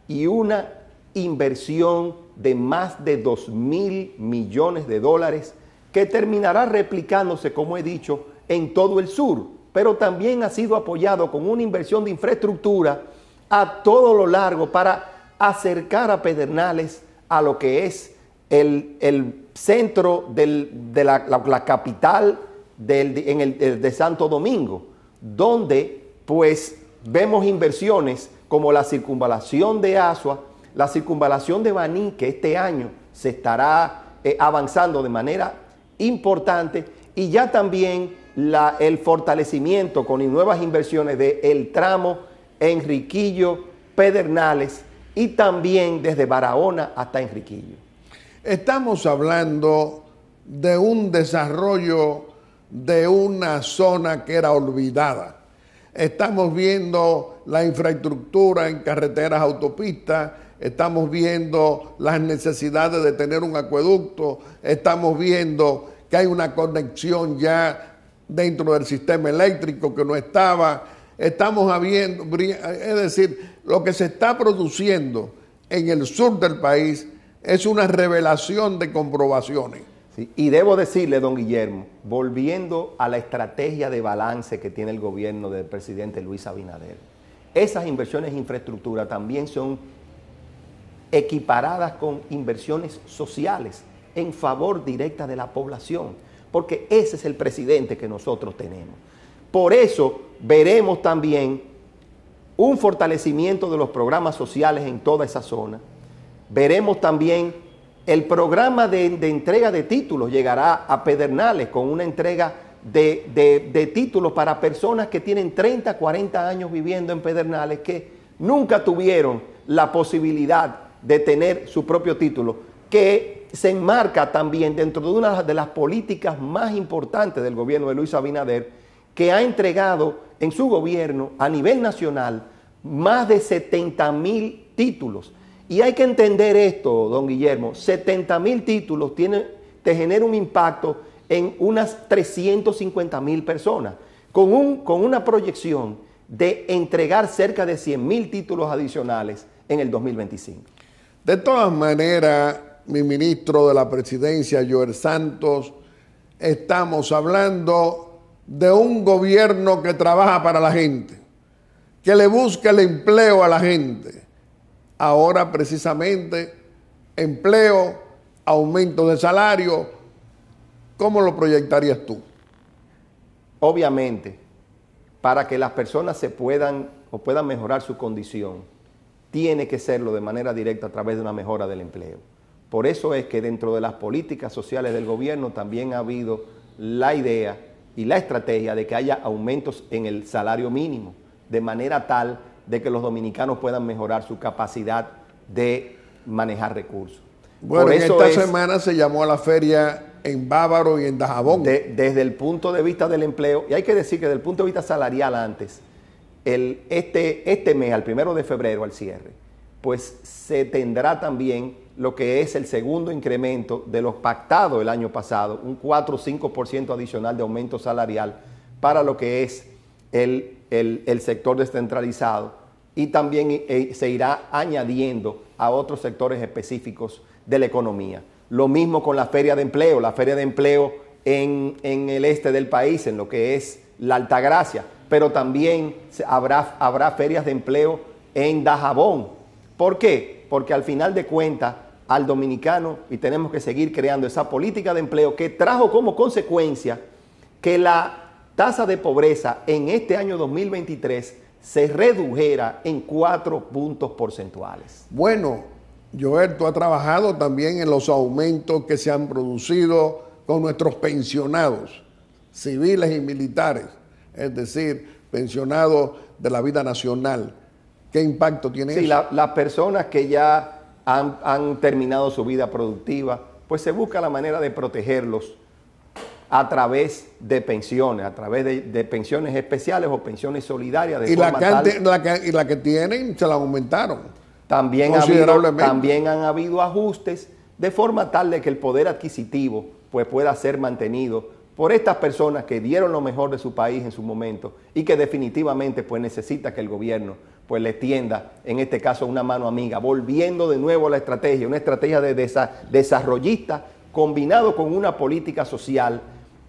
y una inversión de más de 2 mil millones de dólares que terminará replicándose, como he dicho, en todo el sur, pero también ha sido apoyado con una inversión de infraestructura a todo lo largo para acercar a Pedernales a lo que es el, centro de la, capital de Santo Domingo donde pues vemos inversiones como la circunvalación de Asua, la circunvalación de Baní, que este año se estará eh, avanzando de manera importante, y ya también el fortalecimiento con nuevas inversiones del el tramo Enriquillo, Pedernales y también desde Barahona hasta Enriquillo. Estamos hablando de un desarrollo de una zona que era olvidada. Estamos viendo la infraestructura en carreteras, autopistas, estamos viendo las necesidades de tener un acueducto, estamos viendo que hay una conexión ya dentro del sistema eléctrico que no estaba, estamos habiendo, es decir, lo que se está produciendo en el sur del país es una revelación de comprobaciones y debo decirle, don Guillermo, volviendo a la estrategia de balance que tiene el gobierno del presidente Luis Abinader, esas inversiones en infraestructura también son equiparadas con inversiones sociales en favor directa de la población, porque ese es el presidente que nosotros tenemos. Por eso veremos también un fortalecimiento de los programas sociales en toda esa zona. Veremos también el programa de, entrega de títulos llegará a Pedernales con una entrega de, de, títulos para personas que tienen 30, 40 años viviendo en Pedernales que nunca tuvieron la posibilidad de tener su propio título, que se enmarca también dentro de una de las políticas más importantes del gobierno de Luis Abinader, que ha entregado en su gobierno a nivel nacional más de 70 mil títulos y hay que entender esto, don Guillermo, 70 mil títulos tiene, te genera un impacto en unas 350 mil personas, con, un, con una proyección de entregar cerca de 100 mil títulos adicionales en el 2025. De todas maneras, mi ministro de la presidencia, Joel Santos, estamos hablando de un gobierno que trabaja para la gente, que le busca el empleo a la gente, ahora precisamente empleo, aumento de salario. ¿Cómo lo proyectarías tú? Obviamente, para que las personas se puedan o puedan mejorar su condición, tiene que serlo de manera directa a través de una mejora del empleo. Por eso es que dentro de las políticas sociales del gobierno también ha habido la idea y la estrategia de que haya aumentos en el salario mínimo, de manera tal de que los dominicanos puedan mejorar su capacidad de manejar recursos. Bueno, esta semana se llamó a la feria en Bávaro y en Dajabón. desde el punto de vista del empleo, y hay que decir que desde el punto de vista salarial antes, el, este, este mes, al primero de febrero, al cierre, pues se tendrá también lo que es el segundo incremento de los pactados el año pasado, un 4 o 5% adicional de aumento salarial para lo que es el sector descentralizado y también eh, se irá añadiendo a otros sectores específicos de la economía. Lo mismo con la feria de empleo, la feria de empleo en, el este del país, en lo que es la Altagracia, pero también habrá, habrá ferias de empleo en Dajabón. ¿Por qué? Porque al final de cuentas al dominicano y tenemos que seguir creando esa política de empleo que trajo como consecuencia que la tasa de pobreza en este año 2023 se redujera en cuatro puntos porcentuales. Bueno, Joel, tú has trabajado también en los aumentos que se han producido con nuestros pensionados, civiles y militares, es decir, pensionados de la vida nacional. ¿Qué impacto tiene eso? Sí, las personas que ya han terminado su vida productiva, pues se busca la manera de protegerlos a través de pensiones, a través de, pensiones especiales o pensiones solidarias. De y, la que la y la que tienen se la aumentaron. También, también han habido ajustes de forma tal de que el poder adquisitivo pues, pueda ser mantenido por estas personas que dieron lo mejor de su país en su momento y que definitivamente pues, necesita que el gobierno pues le tienda, en este caso, una mano amiga, volviendo de nuevo a la estrategia, una estrategia de desarrollista combinado con una política social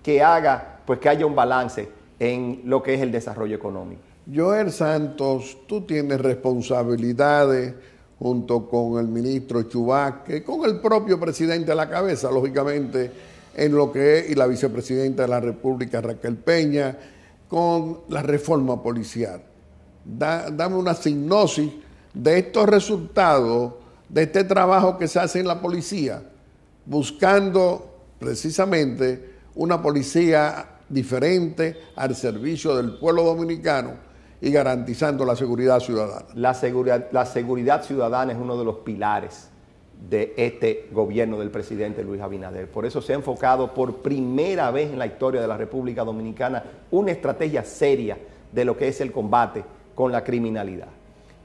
que haga pues que haya un balance en lo que es el desarrollo económico. Joel Santos, tú tienes responsabilidades junto con el ministro que con el propio presidente a la cabeza, lógicamente, en lo que es, y la vicepresidenta de la República, Raquel Peña, con la reforma policial. dame una sinopsis de estos resultados, de este trabajo que se hace en la policía, buscando precisamente una policía diferente al servicio del pueblo dominicano y garantizando la seguridad ciudadana. La seguridad, la seguridad ciudadana es uno de los pilares de este gobierno del presidente Luis Abinader. Por eso se ha enfocado por primera vez en la historia de la República Dominicana una estrategia seria de lo que es el combate con la criminalidad.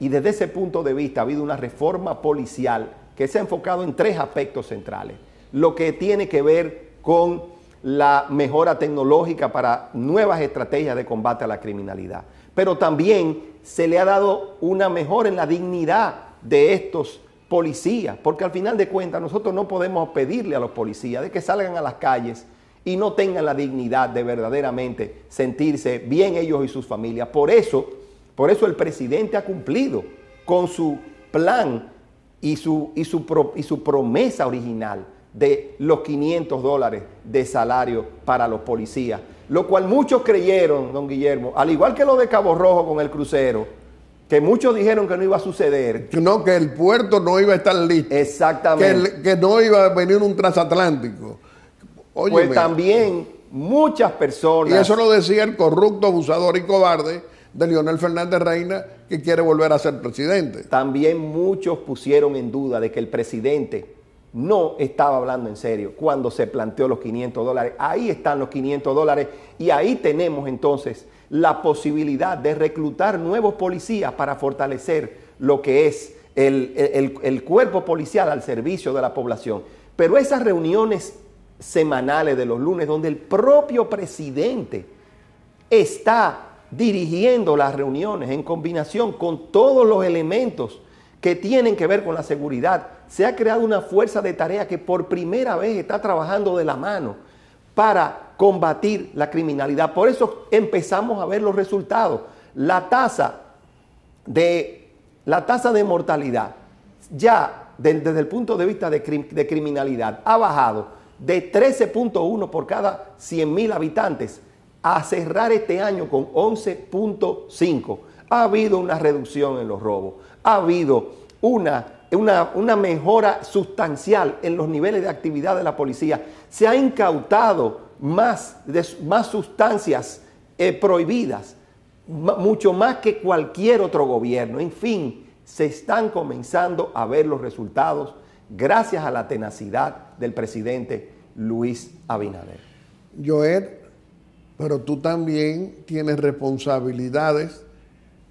Y desde ese punto de vista ha habido una reforma policial que se ha enfocado en tres aspectos centrales. Lo que tiene que ver con la mejora tecnológica para nuevas estrategias de combate a la criminalidad. Pero también se le ha dado una mejora en la dignidad de estos policías, porque al final de cuentas nosotros no podemos pedirle a los policías de que salgan a las calles y no tengan la dignidad de verdaderamente sentirse bien ellos y sus familias. Por eso, por eso el presidente ha cumplido con su plan y su, y su, y su promesa original de los 500 dólares de salario para los policías, lo cual muchos creyeron, don Guillermo, al igual que lo de Cabo Rojo con el crucero, que muchos dijeron que no iba a suceder. No, que el puerto no iba a estar listo. Exactamente. Que, no iba a venir un transatlántico. Pues también muchas personas. Y eso lo decía el corrupto, abusador y cobarde de Leonel Fernández Reina, que quiere volver a ser presidente. También muchos pusieron en duda de que el presidente no estaba hablando en serio cuando se planteó los 500 dólares. Ahí están los 500 dólares y ahí tenemos entonces la posibilidad de reclutar nuevos policías para fortalecer lo que es el, cuerpo policial al servicio de la población. Pero esas reuniones semanales de los lunes, donde el propio presidente está dirigiendo las reuniones en combinación con todos los elementos que tienen que ver con la seguridad se ha creado una fuerza de tarea que por primera vez está trabajando de la mano para combatir la criminalidad. Por eso empezamos a ver los resultados. La tasa de, la tasa de mortalidad ya desde el punto de vista de, de criminalidad ha bajado de 13.1 por cada 100.000 habitantes a cerrar este año con 11.5. Ha habido una reducción en los robos, ha habido una una, mejora sustancial en los niveles de actividad de la policía. Se ha incautado más, más sustancias eh, prohibidas, mucho más que cualquier otro gobierno. En fin, se están comenzando a ver los resultados gracias a la tenacidad del presidente Luis Abinader. Joel, pero tú también tienes responsabilidades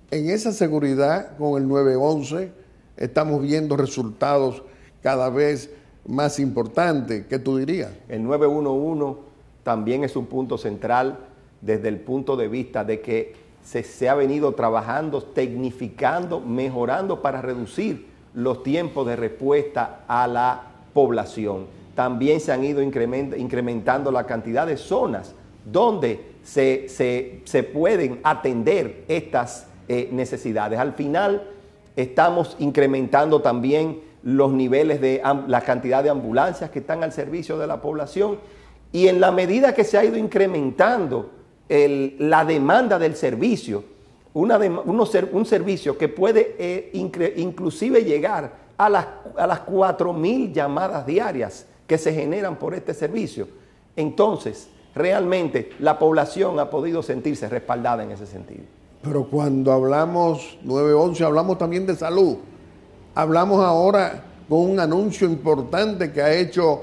en esa seguridad con el 911 estamos viendo resultados cada vez más importantes. ¿Qué tú dirías? El 911 también es un punto central desde el punto de vista de que se, ha venido trabajando, tecnificando, mejorando para reducir los tiempos de respuesta a la población. También se han ido incrementando la cantidad de zonas donde se, se, se pueden atender estas eh, necesidades. Al final, Estamos incrementando también los niveles de la cantidad de ambulancias que están al servicio de la población y en la medida que se ha ido incrementando la demanda del servicio, un servicio que puede eh, inclusive llegar a las, a las 4.000 llamadas diarias que se generan por este servicio, entonces realmente la población ha podido sentirse respaldada en ese sentido. Pero cuando hablamos 911, hablamos también de salud. Hablamos ahora con un anuncio importante que ha hecho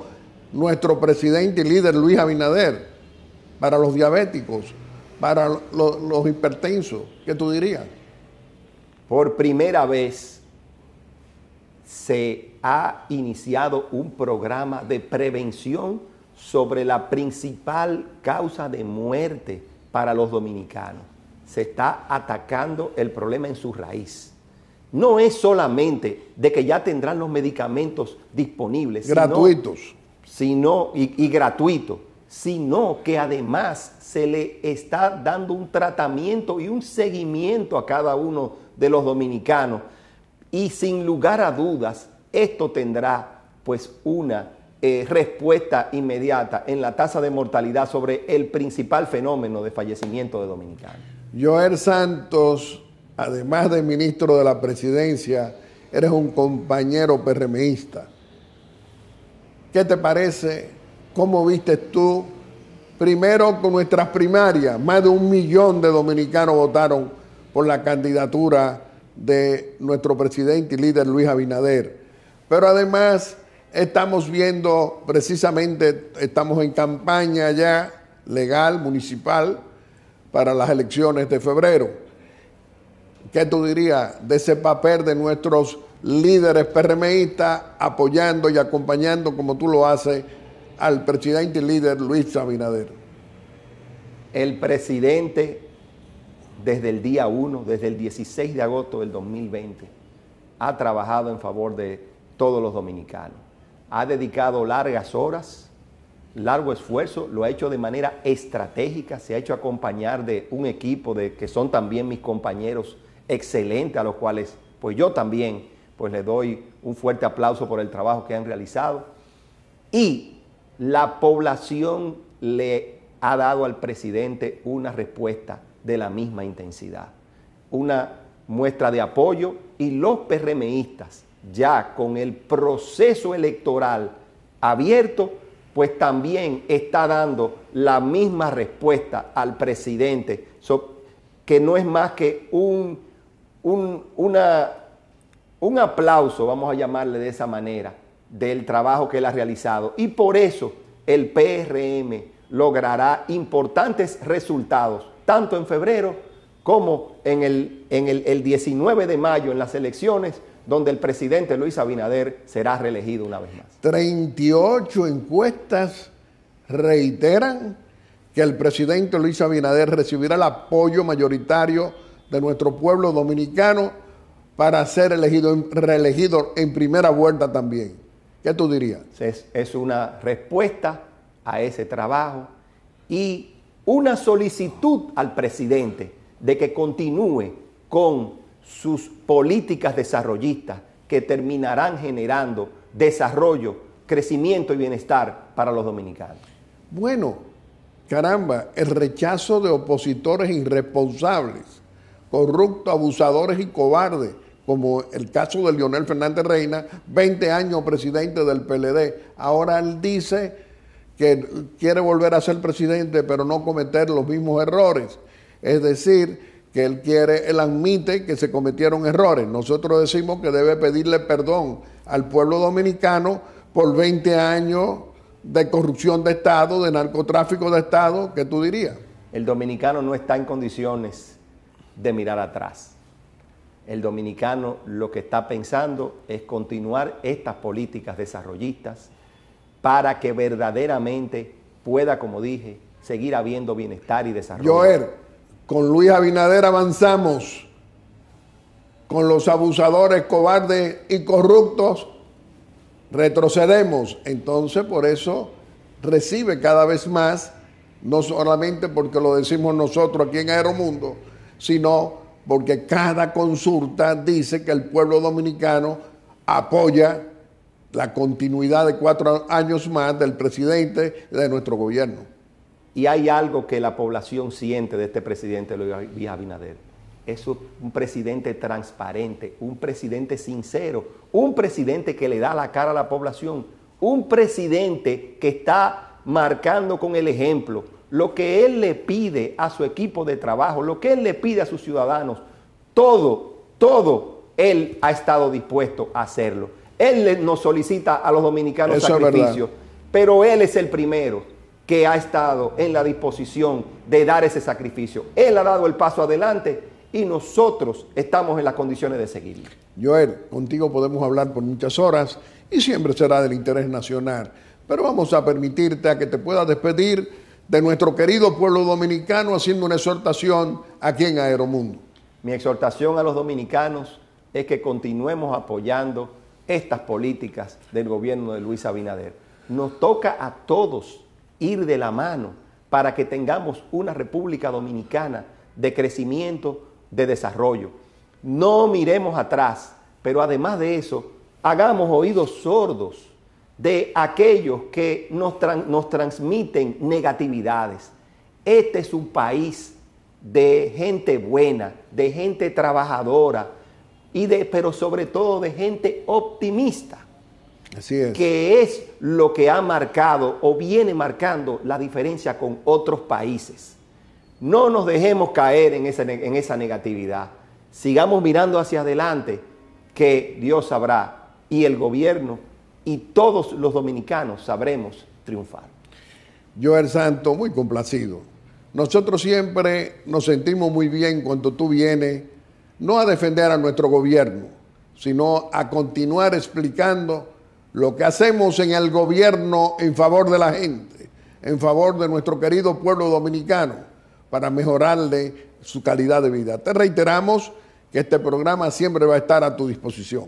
nuestro presidente y líder Luis Abinader para los diabéticos, para los, los hipertensos. ¿Qué tú dirías? Por primera vez se ha iniciado un programa de prevención sobre la principal causa de muerte para los dominicanos se está atacando el problema en su raíz. No es solamente de que ya tendrán los medicamentos disponibles. Gratuitos. Sino, y, gratuito, sino que además se le está dando un tratamiento y un seguimiento a cada uno de los dominicanos. Y sin lugar a dudas, esto tendrá pues una eh, respuesta inmediata en la tasa de mortalidad sobre el principal fenómeno de fallecimiento de dominicanos. Joel Santos, además de ministro de la presidencia, eres un compañero PRMista. ¿Qué te parece? ¿Cómo viste tú? Primero con nuestras primarias, más de un millón de dominicanos votaron por la candidatura de nuestro presidente y líder Luis Abinader. Pero además estamos viendo precisamente, estamos en campaña ya legal, municipal, para las elecciones de febrero. ¿Qué tú dirías de ese papel de nuestros líderes PRMistas apoyando y acompañando, como tú lo haces, al presidente y líder Luis Sabinader? El presidente, desde el día 1, desde el 16 de agosto del 2020, ha trabajado en favor de todos los dominicanos. Ha dedicado largas horas largo esfuerzo, lo ha hecho de manera estratégica, se ha hecho acompañar de un equipo de, que son también mis compañeros excelentes, a los cuales pues yo también pues les doy un fuerte aplauso por el trabajo que han realizado. Y la población le ha dado al presidente una respuesta de la misma intensidad, una muestra de apoyo y los PRMistas ya con el proceso electoral abierto, pues también está dando la misma respuesta al presidente, que no es más que un, un aplauso, vamos a llamarle de esa manera, del trabajo que él ha realizado. Y por eso el PRM logrará importantes resultados, tanto en febrero como en el, el 19 de mayo en las elecciones donde el presidente Luis Abinader será reelegido una vez más. 38 encuestas reiteran que el presidente Luis Abinader recibirá el apoyo mayoritario de nuestro pueblo dominicano para ser elegido, reelegido en primera vuelta también. ¿Qué tú dirías? es una respuesta a ese trabajo y una solicitud al presidente de que continúe con sus políticas desarrollistas que terminarán generando desarrollo, crecimiento y bienestar para los dominicanos. Bueno, caramba, el rechazo de opositores irresponsables, corruptos, abusadores y cobardes, como el caso de Leonel Fernández Reina, 20 años presidente del PLD. Ahora él dice que quiere volver a ser presidente, pero no cometer los mismos errores. Es decir, que él quiere, él admite que se cometieron errores. Nosotros decimos que debe pedirle perdón al pueblo dominicano por 20 años de corrupción de Estado, de narcotráfico de Estado, ¿qué tú dirías? El dominicano no está en condiciones de mirar atrás. El dominicano lo que está pensando es continuar estas políticas desarrollistas para que verdaderamente pueda, como dije, seguir habiendo bienestar y desarrollo. Con Luis Abinader avanzamos. Con los abusadores, cobardes y corruptos retrocedemos. Entonces, por eso recibe cada vez más, no solamente porque lo decimos nosotros aquí en Aeromundo, sino porque cada consulta dice que el pueblo dominicano apoya la continuidad de cuatro años más del presidente de nuestro gobierno. Y hay algo que la población siente de este presidente Luis Abinader. Es un presidente transparente, un presidente sincero, un presidente que le da la cara a la población, un presidente que está marcando con el ejemplo lo que él le pide a su equipo de trabajo, lo que él le pide a sus ciudadanos. Todo, todo, él ha estado dispuesto a hacerlo. Él nos solicita a los dominicanos sacrificios, pero él es el primero que ha estado en la disposición de dar ese sacrificio. Él ha dado el paso adelante y nosotros estamos en las condiciones de seguirle Joel, contigo podemos hablar por muchas horas y siempre será del interés nacional, pero vamos a permitirte a que te puedas despedir de nuestro querido pueblo dominicano haciendo una exhortación aquí en Aeromundo. Mi exhortación a los dominicanos es que continuemos apoyando estas políticas del gobierno de Luis Abinader. Nos toca a todos ir de la mano para que tengamos una República Dominicana de crecimiento, de desarrollo. No miremos atrás, pero además de eso, hagamos oídos sordos de aquellos que nos, nos transmiten negatividades. Este es un país de gente buena, de gente trabajadora, y de, pero sobre todo de gente optimista que es lo que ha marcado o viene marcando la diferencia con otros países. No nos dejemos caer en esa, en esa negatividad. Sigamos mirando hacia adelante, que Dios sabrá y el gobierno y todos los dominicanos sabremos triunfar. el Santo, muy complacido. Nosotros siempre nos sentimos muy bien cuando tú vienes, no a defender a nuestro gobierno, sino a continuar explicando lo que hacemos en el gobierno en favor de la gente, en favor de nuestro querido pueblo dominicano, para mejorarle su calidad de vida. Te reiteramos que este programa siempre va a estar a tu disposición.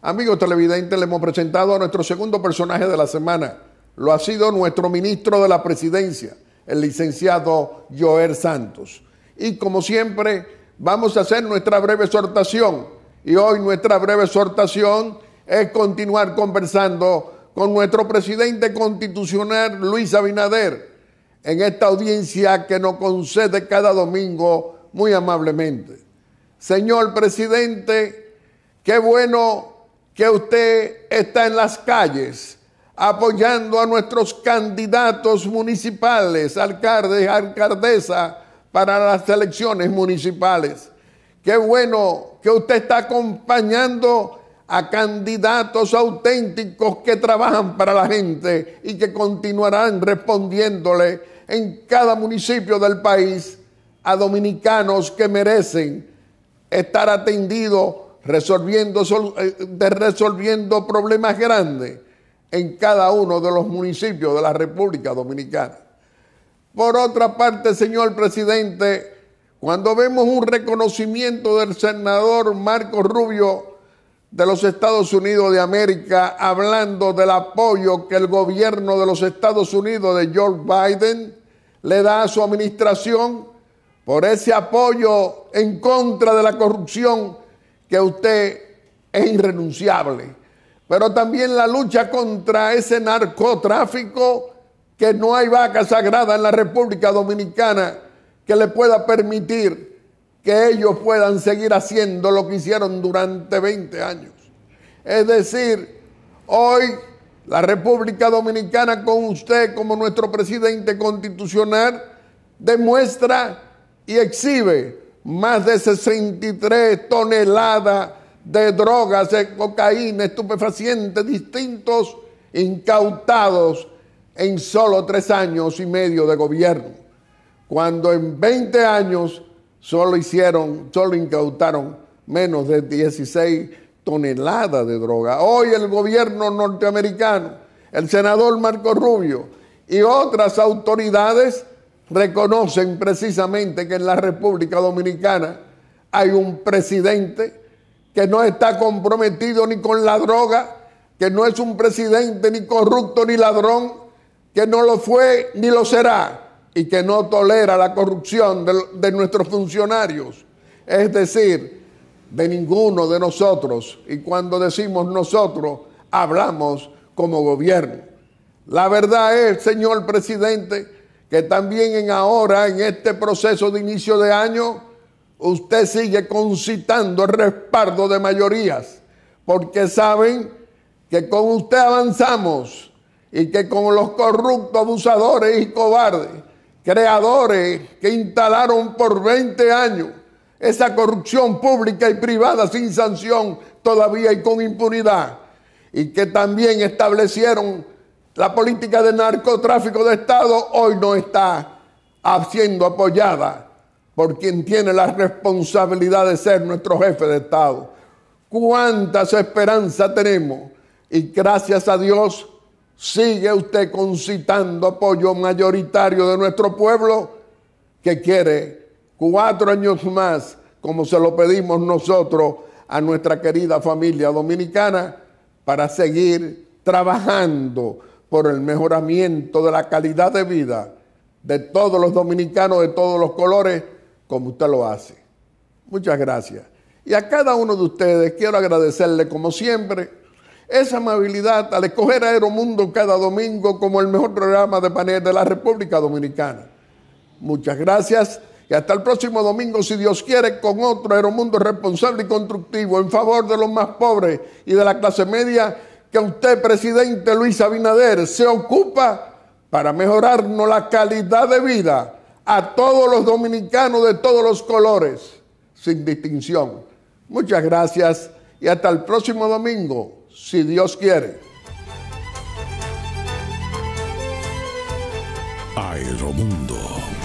Amigos televidentes, le hemos presentado a nuestro segundo personaje de la semana. Lo ha sido nuestro ministro de la presidencia, el licenciado Joel Santos. Y como siempre, vamos a hacer nuestra breve exhortación. Y hoy nuestra breve exhortación es continuar conversando con nuestro presidente constitucional Luis Abinader en esta audiencia que nos concede cada domingo muy amablemente. Señor presidente, qué bueno que usted está en las calles apoyando a nuestros candidatos municipales, alcaldes, alcaldesa, para las elecciones municipales. Qué bueno que usted está acompañando a candidatos auténticos que trabajan para la gente y que continuarán respondiéndole en cada municipio del país a dominicanos que merecen estar atendidos resolviendo, eh, resolviendo problemas grandes en cada uno de los municipios de la República Dominicana. Por otra parte, señor presidente, cuando vemos un reconocimiento del senador Marcos Rubio, de los Estados Unidos de América hablando del apoyo que el gobierno de los Estados Unidos de George Biden le da a su administración por ese apoyo en contra de la corrupción que usted es irrenunciable. Pero también la lucha contra ese narcotráfico que no hay vaca sagrada en la República Dominicana que le pueda permitir que ellos puedan seguir haciendo lo que hicieron durante 20 años. Es decir, hoy la República Dominicana con usted como nuestro presidente constitucional demuestra y exhibe más de 63 toneladas de drogas, de cocaína, estupefacientes distintos incautados en solo tres años y medio de gobierno, cuando en 20 años solo hicieron, solo incautaron menos de 16 toneladas de droga. Hoy el gobierno norteamericano, el senador Marco Rubio y otras autoridades reconocen precisamente que en la República Dominicana hay un presidente que no está comprometido ni con la droga, que no es un presidente ni corrupto ni ladrón, que no lo fue ni lo será y que no tolera la corrupción de, nuestros funcionarios, es decir, de ninguno de nosotros. Y cuando decimos nosotros, hablamos como gobierno. La verdad es, señor presidente, que también en ahora, en este proceso de inicio de año, usted sigue concitando el respaldo de mayorías, porque saben que con usted avanzamos y que con los corruptos, abusadores y cobardes creadores que instalaron por 20 años esa corrupción pública y privada sin sanción todavía y con impunidad, y que también establecieron la política de narcotráfico de Estado, hoy no está siendo apoyada por quien tiene la responsabilidad de ser nuestro jefe de Estado. ¿Cuántas esperanzas tenemos? Y gracias a Dios sigue usted concitando apoyo mayoritario de nuestro pueblo que quiere cuatro años más, como se lo pedimos nosotros a nuestra querida familia dominicana, para seguir trabajando por el mejoramiento de la calidad de vida de todos los dominicanos de todos los colores, como usted lo hace. Muchas gracias. Y a cada uno de ustedes quiero agradecerle, como siempre, esa amabilidad al escoger Aeromundo cada domingo como el mejor programa de panel de la República Dominicana. Muchas gracias y hasta el próximo domingo, si Dios quiere, con otro Aeromundo responsable y constructivo en favor de los más pobres y de la clase media que usted, presidente Luis Abinader, se ocupa para mejorarnos la calidad de vida a todos los dominicanos de todos los colores, sin distinción. Muchas gracias y hasta el próximo domingo si Dios quiere. Aeromundo.